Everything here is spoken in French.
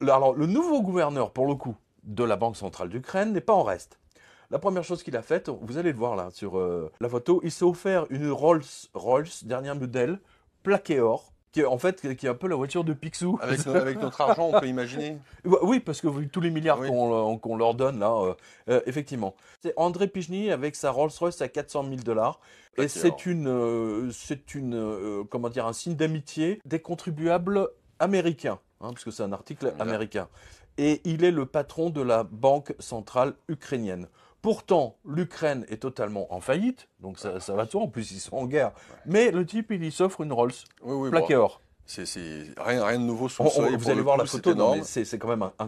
Alors, le nouveau gouverneur, pour le coup, de la Banque centrale d'Ukraine n'est pas en reste. La première chose qu'il a faite, vous allez le voir là sur euh, la photo, il s'est offert une Rolls-Royce, dernière modèle, plaqué or, qui est en fait qui est un peu la voiture de Picsou. Avec, notre argent, on peut imaginer. Bah, oui, parce que tous les milliards euh, qu'on leur donne là, euh, effectivement. C'est André Pichny avec sa Rolls-Royce à 400 000 dollars. Et c'est une, c'est une, comment dire, un signe d'amitié des contribuables américains. Parce hein, puisque c'est un article américain. Et il est le patron de la Banque centrale ukrainienne. Pourtant, l'Ukraine est totalement en faillite, donc ça, va tout, en plus ils sont en guerre. Mais le type, il s'offre une Rolls, oui, plaqué or. C'est rien, de nouveau sur le Vous allez voir la photo, c'est quand même incroyable.